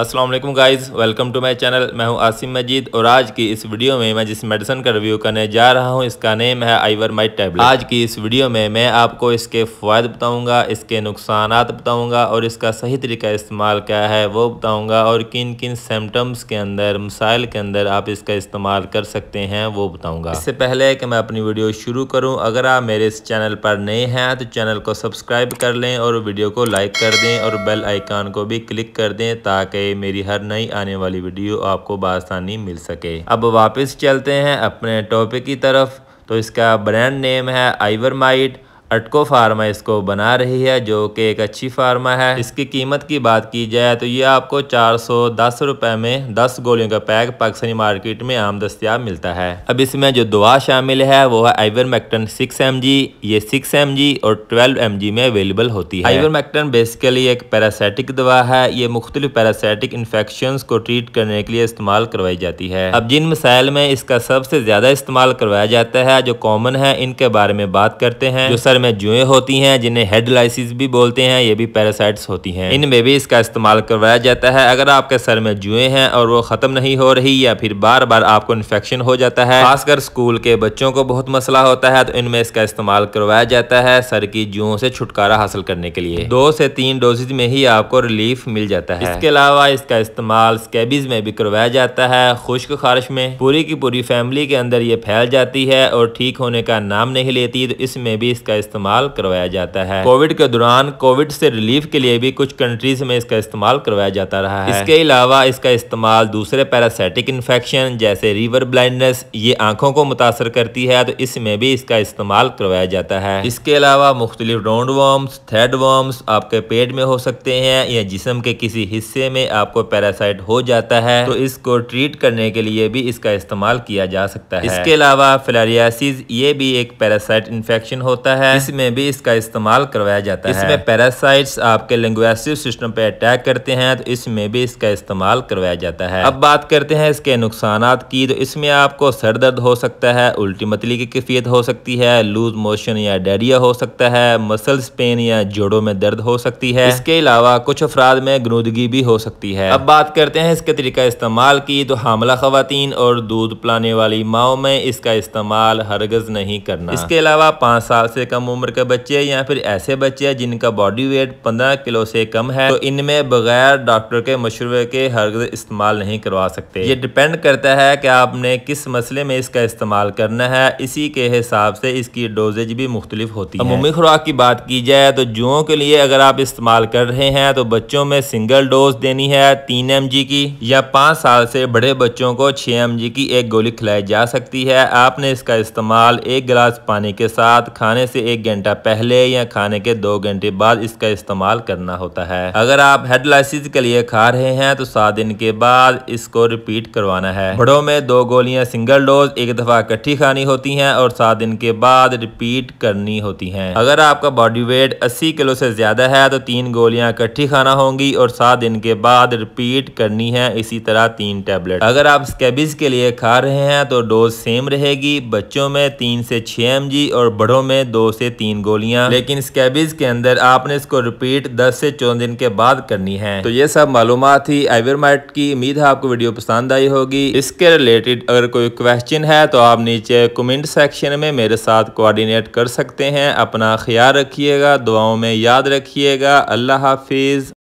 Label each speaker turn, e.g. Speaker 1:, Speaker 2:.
Speaker 1: Aslam guys welcome to my channel मैं हूं आसिम मजीद और आज की इस वीडियो में मैं जिस मेडिसन का रिव्यू करने जा रहा हूं इसका नेम है आइवर माइट टैबलेट आज की इस वीडियो में मैं आपको इसके फ़ायदे बताऊंगा इसके नुकसान बताऊंगा और इसका सही तरीका इस्तेमाल क्या है वो बताऊँगा और किन किन सिम्टम्स के अंदर मसाइल के अंदर आप इसका इस्तेमाल कर सकते हैं वो बताऊँगा इससे पहले कि मैं अपनी वीडियो शुरू करूँ अगर आप मेरे इस चैनल पर नए हैं तो चैनल को सब्सक्राइब कर लें और वीडियो को लाइक कर दें और बेल आइकान को भी क्लिक कर दें ताकि से मेरी हर नई आने वाली वीडियो आपको बासानी मिल सके अब वापस चलते हैं अपने टॉपिक की तरफ तो इसका ब्रांड नेम है आइवर माइट अटको फार्मा इसको बना रही है जो कि एक अच्छी फार्मा है इसकी कीमत की बात की जाए तो ये आपको चार सौ दस रुपए में दस गोलियों का पैक पाकिस्तानी मार्केट में आम दस्तियाब मिलता है अब इसमें जो दवा शामिल है वो है मैक्टन सिक्स एम जी ये सिक्स एम जी और ट्वेल्व एम जी में अवेलेबल होती है मैक्टन बेसिकली एक पैरासाइटिक दवा है ये मुख्तलि पैरासाइटिक इन्फेक्शन को ट्रीट करने के लिए इस्तेमाल करवाई जाती है अब जिन मिसाइल में इसका सबसे ज्यादा इस्तेमाल करवाया जाता है जो कॉमन है इनके बारे में बात करते हैं जो सर में जुएं होती हैं जिन्हें हेड लाइसिस भी बोलते हैं ये भी पैरासाइट्स होती हैं इनमें भी इसका इस्तेमाल करवाया जाता है अगर आपके सर में जुएं हैं और वो खत्म नहीं हो रही या फिर बार बार आपको इन्फेक्शन हो जाता है खासकर स्कूल के बच्चों को बहुत मसला होता है तो इनमें इसका इस्तेमाल करवाया जाता है सर की जुओं से छुटकारा हासिल करने के लिए दो से तीन डोजेज में ही आपको रिलीफ मिल जाता है इसके अलावा इसका इस्तेमाल स्केबीज में भी करवाया जाता है खुश्क खारिश में पूरी की पूरी फैमिली के अंदर ये फैल जाती है और ठीक होने का नाम नहीं लेती तो इसमें भी इसका इस्तेमाल करवाया जाता है कोविड के दौरान कोविड से रिलीफ के लिए भी कुछ कंट्रीज में इसका इस्तेमाल करवाया जाता रहा है इसके अलावा इसका इस्तेमाल दूसरे पैरासाइटिक इन्फेक्शन जैसे रिवर ब्लाइंडनेस ये आंखों को मुतासर करती है तो इसमें भी इसका इस्तेमाल करवाया जाता है इसके अलावा मुख्तलिफ राउंड वर्म्स थ्रेड वर्म्स आपके पेट में हो सकते हैं या जिसम के किसी हिस्से में आपको पैरासाइट हो जाता है तो इसको ट्रीट करने के लिए भी इसका इस्तेमाल किया जा सकता है इसके अलावा फिलारियासिस ये भी एक पैरासाइट इन्फेक्शन होता है साइंस में भी इसका इस्तेमाल करवाया जाता है इसमें पैरासाइट्स आपके लिंग्वेस्टिव सिस्टम पे अटैक करते हैं तो इसमें भी इसका इस्तेमाल करवाया जाता है अब बात करते हैं इसके नुकसान की तो इसमें आपको सर दर्द हो सकता है उल्टी मतली की कैफियत हो सकती है लूज मोशन या डायरिया हो सकता है मसल्स पेन या जोड़ों में दर्द हो सकती है इसके अलावा कुछ अफराद में गनूदगी भी हो सकती है अब बात करते हैं इसके तरीका इस्तेमाल की तो हामला खातन और दूध पिलाने वाली माओ में इसका इस्तेमाल हरगज नहीं करना इसके अलावा पाँच साल से कम कम उम्र के बच्चे या फिर ऐसे बच्चे हैं जिनका बॉडी वेट पंद्रह किलो से कम है तो इनमें बगैर डॉक्टर के मशवरे के हरगज इस्तेमाल नहीं करवा सकते ये डिपेंड करता है कि आपने किस मसले में इसका इस्तेमाल करना है इसी के हिसाब से इसकी डोजेज भी मुख्तलिफ होती है अमूमी खुराक की बात की जाए तो जुओं के लिए अगर आप इस्तेमाल कर रहे हैं तो बच्चों में सिंगल डोज देनी है तीन एम की या पाँच साल से बड़े बच्चों को छः एम की एक गोली खिलाई जा सकती है आपने इसका इस्तेमाल एक गिलास पानी के साथ खाने से एक घंटा पहले या खाने के दो घंटे बाद इसका इस्तेमाल करना होता है अगर आप हेड लाइसिस के लिए खा रहे हैं तो सात दिन के बाद इसको रिपीट करवाना है बड़ों में दो गोलियां सिंगल डोज एक दफा इकट्ठी खानी होती हैं और सात दिन के बाद रिपीट करनी होती हैं अगर आपका बॉडी वेट 80 किलो से ज्यादा है तो तीन गोलियां इकट्ठी खाना होंगी और सात दिन के बाद रिपीट करनी है इसी तरह तीन टेबलेट अगर आप स्केबिज के लिए खा रहे हैं तो डोज सेम रहेगी बच्चों में तीन से छह एम और बड़ों में दो से से तीन गोलियां लेकिन स्कैबिज के अंदर आपने इसको रिपीट दस से चौदह दिन के बाद करनी है तो ये सब मालूम थी आइवरमाइट की उम्मीद है आपको वीडियो पसंद आई होगी इसके रिलेटेड अगर कोई क्वेश्चन है तो आप नीचे कमेंट सेक्शन में मेरे साथ कोऑर्डिनेट कर सकते हैं अपना ख्याल रखिएगा दुआओं में याद रखिएगा अल्लाह हाफिज़